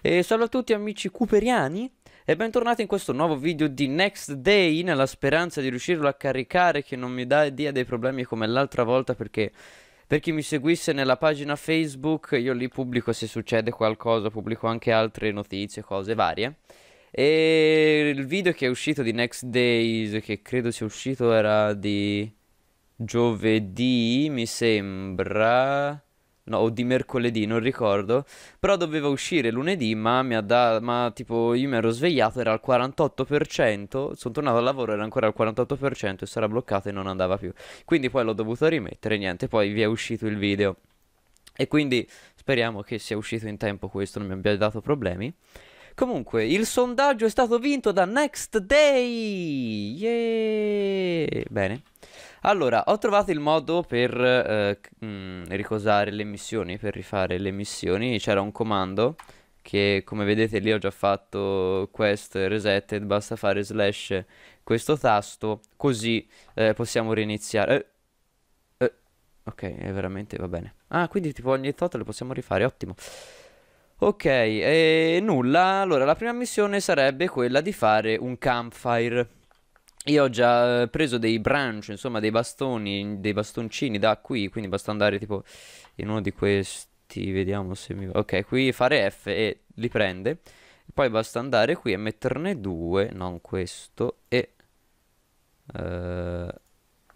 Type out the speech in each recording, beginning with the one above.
E salve a tutti amici cuperiani e bentornati in questo nuovo video di Next Day nella speranza di riuscirlo a caricare che non mi dia dei problemi come l'altra volta perché per chi mi seguisse nella pagina Facebook io lì pubblico se succede qualcosa, pubblico anche altre notizie, cose varie e il video che è uscito di Next Days che credo sia uscito era di giovedì mi sembra no, o di mercoledì, non ricordo, però doveva uscire lunedì, ma, mi ha dato. ma tipo io mi ero svegliato, era al 48%, sono tornato al lavoro, era ancora al 48% e sarà bloccato e non andava più. Quindi poi l'ho dovuto rimettere, niente, poi vi è uscito il video. E quindi speriamo che sia uscito in tempo questo, non mi abbia dato problemi. Comunque, il sondaggio è stato vinto da Next Day! Yeah! Bene. Allora, ho trovato il modo per eh, mh, mm, ricosare le missioni, per rifare le missioni. C'era un comando che come vedete lì ho già fatto quest resetted, basta fare slash questo tasto, così eh, possiamo riniziare. Eh, eh, ok, è veramente va bene. Ah, quindi tipo ogni tot le possiamo rifare, ottimo. Ok, e nulla. Allora, la prima missione sarebbe quella di fare un campfire. Io ho già eh, preso dei branch, insomma, dei bastoni, dei bastoncini da qui, quindi basta andare tipo in uno di questi, vediamo se mi va. Ok, qui fare F e li prende. Poi basta andare qui e metterne due, non questo, e... Uh,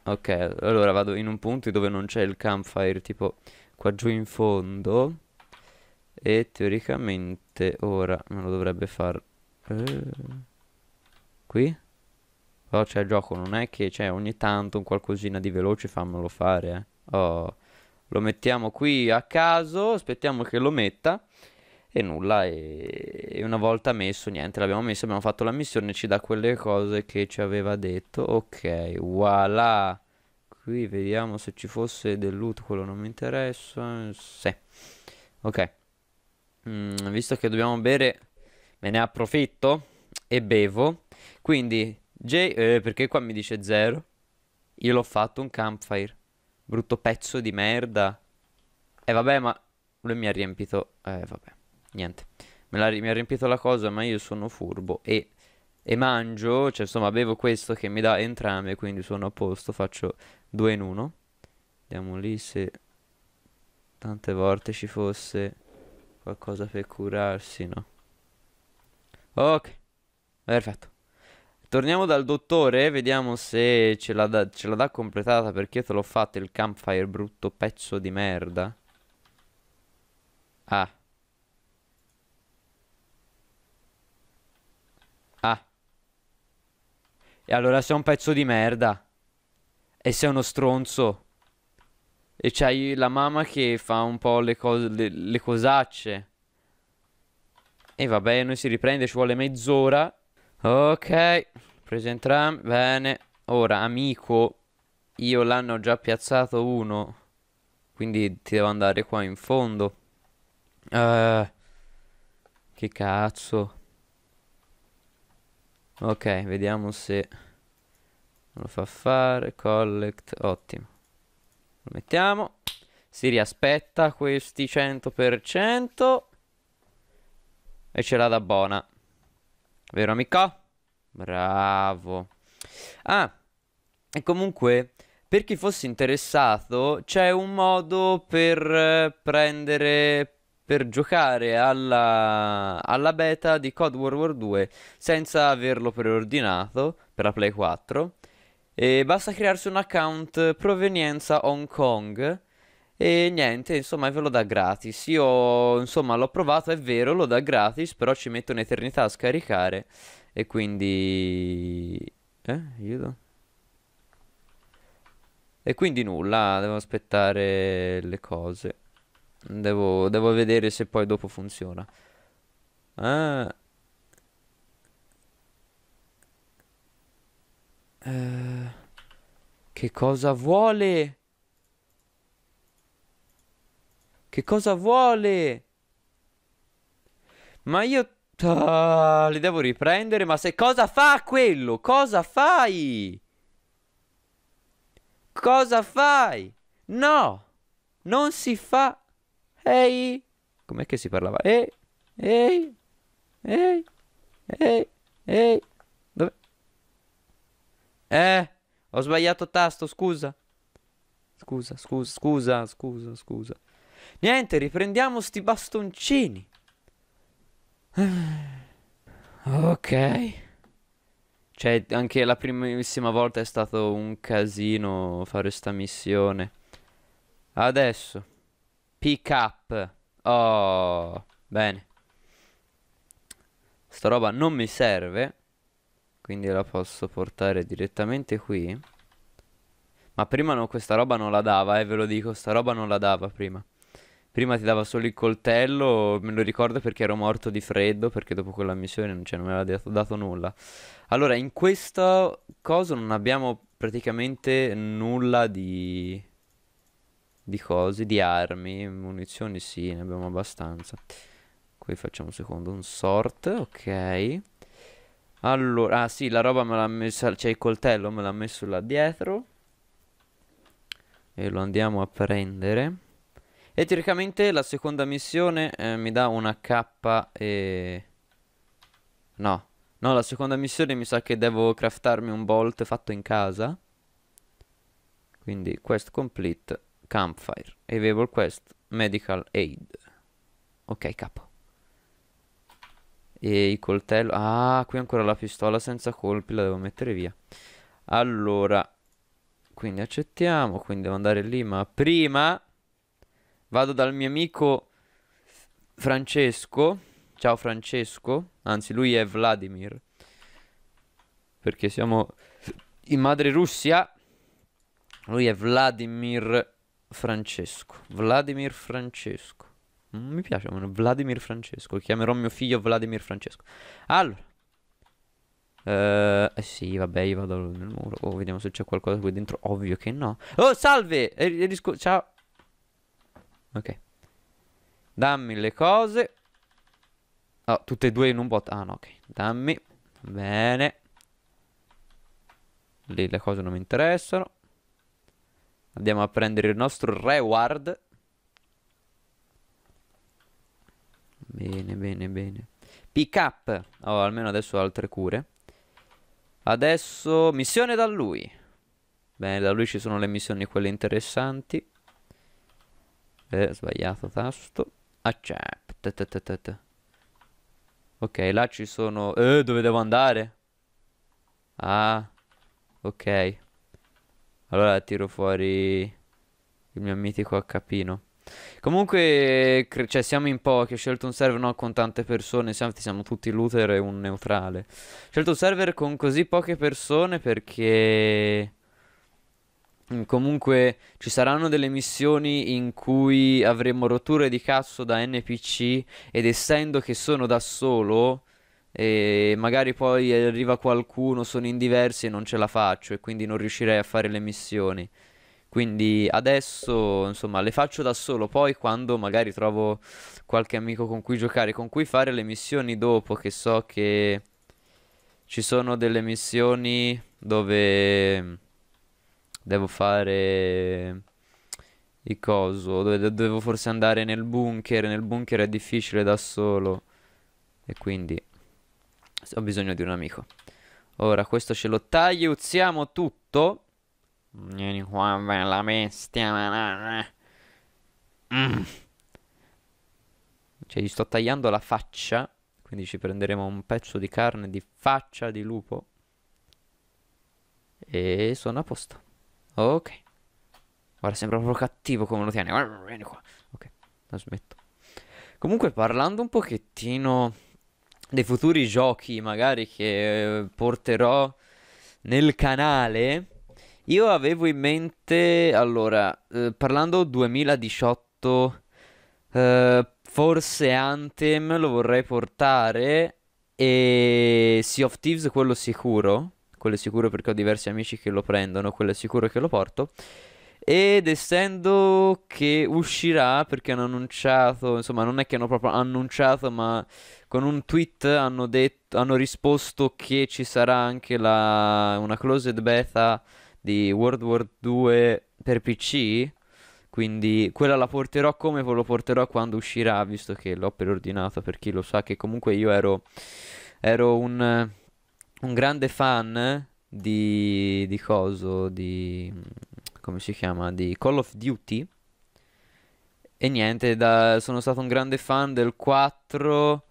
ok, allora vado in un punto dove non c'è il campfire, tipo qua giù in fondo. E teoricamente ora me lo dovrebbe far... Uh, qui? Però cioè, il gioco non è che cioè, ogni tanto un qualcosina di veloce fammelo fare. Eh. Oh, lo mettiamo qui a caso, aspettiamo che lo metta e nulla. E, e una volta messo, niente, l'abbiamo messo, abbiamo fatto la missione, ci dà quelle cose che ci aveva detto. Ok, voilà. Qui vediamo se ci fosse del loot, quello non mi interessa. Sì. Ok. Mm, visto che dobbiamo bere, me ne approfitto e bevo. Quindi Jay, eh, perché qua mi dice 0? Io l'ho fatto un campfire. Brutto pezzo di merda. E eh, vabbè, ma lui mi ha riempito... Eh, vabbè, niente. Ri- mi ha riempito la cosa, ma io sono furbo. E, e mangio, cioè insomma, bevo questo che mi dà entrambe, quindi sono a posto. Faccio due in uno. Vediamo lì se tante volte ci fosse qualcosa per curarsi, no? Ok, perfetto. Torniamo dal dottore, vediamo se ce la, da, ce la dà completata perché te l'ho fatta il campfire brutto pezzo di merda. Ah. Ah. E allora sei un pezzo di merda. E sei uno stronzo. E c'hai la mamma che fa un po' le, cose, le, le cosacce. E vabbè, noi si riprende, ci vuole mezz'ora. Ok, preso entrambi, bene. Ora, amico, io l'hanno già piazzato uno, quindi ti devo andare qua in fondo. Uh, che cazzo. Ok, vediamo se lo fa fare. Collect, ottimo. Lo mettiamo. Si riaspetta questi 100%. E ce l'ha da buona. Vero amico? Bravo. Ah, e comunque, per chi fosse interessato, c'è un modo per eh, prendere, per giocare alla, alla beta di Code World War 2 senza averlo preordinato per la Play 4. E basta crearsi un account provenienza Hong Kong e niente, insomma, ve lo dà gratis. Io, insomma, l'ho provato, è vero, lo dà gratis, però ci metto un'eternità a scaricare. E quindi... Eh, aiuto. E quindi nulla, devo aspettare le cose. Devo, devo vedere se poi dopo funziona. Ah... Eh, che cosa vuole? Che cosa vuole? Ma io... Ah, li devo riprendere, ma se... Cosa fa quello? Cosa fai? Cosa fai? No! Non si fa... Ehi! Com'è che si parlava? Ehi! Ehi! Ehi! Ehi! Ehi! Dove? Eh! Ho sbagliato tasto, scusa! Scusa, scusa, scusa, scusa, scusa. Niente, riprendiamo sti bastoncini. Ah, ok. Cioè, anche la primissima volta è stato un casino fare sta missione. Adesso. Pick up. Oh, bene. Sta roba non mi serve. Quindi la posso portare direttamente qui. Ma prima no, questa roba non la dava, eh, ve lo dico. Sta roba non la dava prima. Prima ti dava solo il coltello, me lo ricordo perché ero morto di freddo, perché dopo quella missione cioè, non mi aveva dato, dato nulla. Allora, in questa cosa non abbiamo praticamente nulla di... di cose, di armi, munizioni sì, ne abbiamo abbastanza. Qui facciamo un secondo, un sort, ok. Allora, ah sì, la roba me l'ha messa, c'è cioè il coltello me l'ha messo là dietro. E lo andiamo a prendere. E teoricamente la seconda missione eh, mi dà una K e... No. No, la seconda missione mi sa che devo craftarmi un bolt fatto in casa. Quindi quest complete, campfire, available quest, medical aid. Ok, capo. E i coltello... Ah, qui ancora la pistola senza colpi, la devo mettere via. Allora, quindi accettiamo, quindi devo andare lì, ma prima... Vado dal mio amico Francesco. Ciao Francesco. Anzi, lui è Vladimir. Perché siamo in madre Russia. Lui è Vladimir Francesco. Vladimir Francesco. Mm, mi piace, Vladimir Francesco. Chiamerò mio figlio Vladimir Francesco. Allora. Eh, eh, sì, vabbè, io vado nel muro. Oh, vediamo se c'è qualcosa qui dentro. Ovvio che no. Oh, salve! E, eh, e, ciao. Ok. Dammi le cose. Oh, tutte e due in un bot. Ah, no, ok. Dammi. Bene. Lì le cose non mi interessano. Andiamo a prendere il nostro reward. Bene, bene, bene. Pick up. Oh, almeno adesso ho altre cure. Adesso missione da lui. Bene, da lui ci sono le missioni quelle interessanti. Eh, sbagliato tasto. Accept. Ok, là ci sono... Eh, dove devo andare? Ah, ok. Allora tiro fuori il mio mitico capino. Comunque, cioè, siamo in pochi. Ho scelto un server non con tante persone. Siamo, siamo tutti looter e un neutrale. Ho scelto un server con così poche persone perché. Comunque ci saranno delle missioni in cui avremo rotture di cazzo da NPC ed essendo che sono da solo e magari poi arriva qualcuno, sono in diversi e non ce la faccio e quindi non riuscirei a fare le missioni. Quindi adesso, insomma, le faccio da solo, poi quando magari trovo qualche amico con cui giocare, con cui fare le missioni dopo, che so che ci sono delle missioni dove Devo fare... Il coso. Dove, devo forse andare nel bunker. Nel bunker è difficile da solo. E quindi... Ho bisogno di un amico. Ora, questo ce lo tagli, uzziamo tutto. Vieni qua, bella bestia. Mm. Cioè, gli sto tagliando la faccia. Quindi ci prenderemo un pezzo di carne di faccia di lupo. E sono a posto. Ok. Ora sembra proprio cattivo come lo tiene. vieni qua. Ok, la smetto. Comunque, parlando un pochettino dei futuri giochi, magari che eh, porterò nel canale, io avevo in mente, allora, eh, parlando 2018, eh, forse Anthem lo vorrei portare e Sea of Thieves quello sicuro quello è sicuro perché ho diversi amici che lo prendono, quello è sicuro che lo porto. Ed essendo che uscirà, perché hanno annunciato, insomma non è che hanno proprio annunciato, ma con un tweet hanno, detto, hanno risposto che ci sarà anche la, una closed beta di World War 2 per PC. Quindi quella la porterò come ve lo porterò quando uscirà, visto che l'ho preordinato per chi lo sa che comunque io ero, ero un un grande fan di, di coso, di... come si chiama? Di Call of Duty. E niente, da, sono stato un grande fan del 4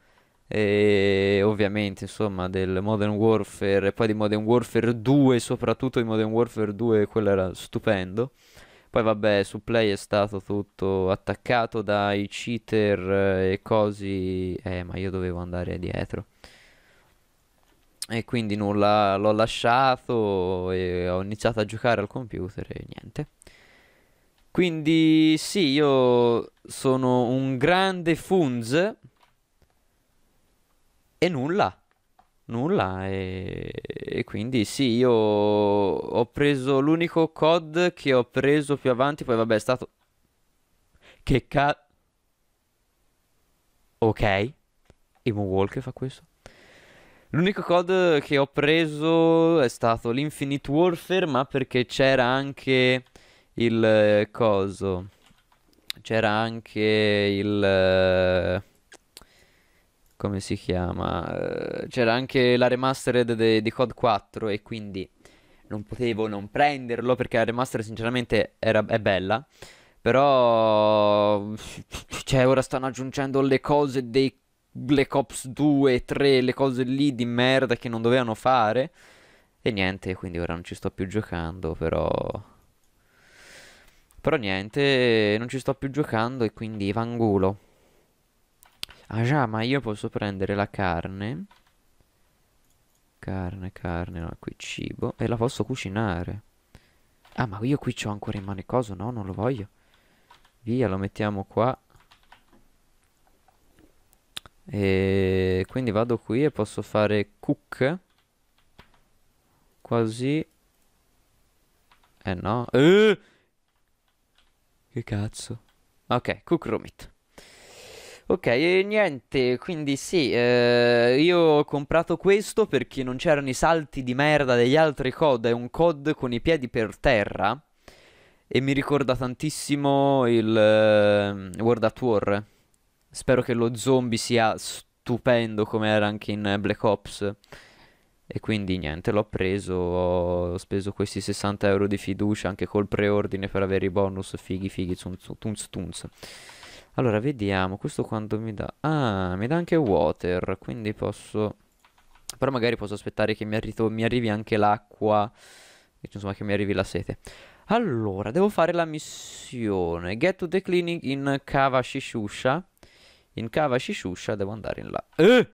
e ovviamente insomma del Modern Warfare e poi di Modern Warfare 2, soprattutto di Modern Warfare 2, quello era stupendo. Poi vabbè, su Play è stato tutto attaccato dai cheater e così Eh, ma io dovevo andare dietro. E quindi nulla, l'ho lasciato e ho iniziato a giocare al computer e niente. Quindi sì, io sono un grande funz e nulla, nulla. E, e quindi sì, io ho preso l'unico COD che ho preso più avanti, poi vabbè è stato... Che ca... Ok, Emo Walker fa questo? L'unico COD che ho preso è stato l'Infinite Warfare, ma perché c'era anche il eh, coso. C'era anche il... Eh, come si chiama? Eh, c'era anche la remastered de- di COD 4 e quindi non potevo non prenderlo perché la remastered sinceramente era, è bella. Però... Cioè, ora stanno aggiungendo le cose dei Black Ops 2, 3, le cose lì di merda che non dovevano fare. E niente, quindi ora non ci sto più giocando, però... Però niente, non ci sto più giocando e quindi vangulo. Ah già, ma io posso prendere la carne. Carne, carne, no, qui cibo. E la posso cucinare. Ah, ma io qui ho ancora in mano il coso, no, non lo voglio. Via, lo mettiamo qua. E quindi vado qui e posso fare cook. Quasi Eh no. Eh! Che cazzo. Ok, cook room it. Ok, e niente, quindi sì, eh, io ho comprato questo perché non c'erano i salti di merda degli altri COD, è un COD con i piedi per terra e mi ricorda tantissimo il eh, World at War, Spero che lo zombie sia stupendo come era anche in Black Ops. E quindi niente, l'ho preso, ho speso questi 60 euro di fiducia anche col preordine per avere i bonus fighi fighi tunz tunz Allora, vediamo, questo quanto mi dà... Ah, mi dà anche water, quindi posso... Però magari posso aspettare che mi, arri mi arrivi anche l'acqua, insomma che mi arrivi la sete. Allora, devo fare la missione. Get to the cleaning in Kava Shishusha. In cava Shishusha devo andare in là. Eh!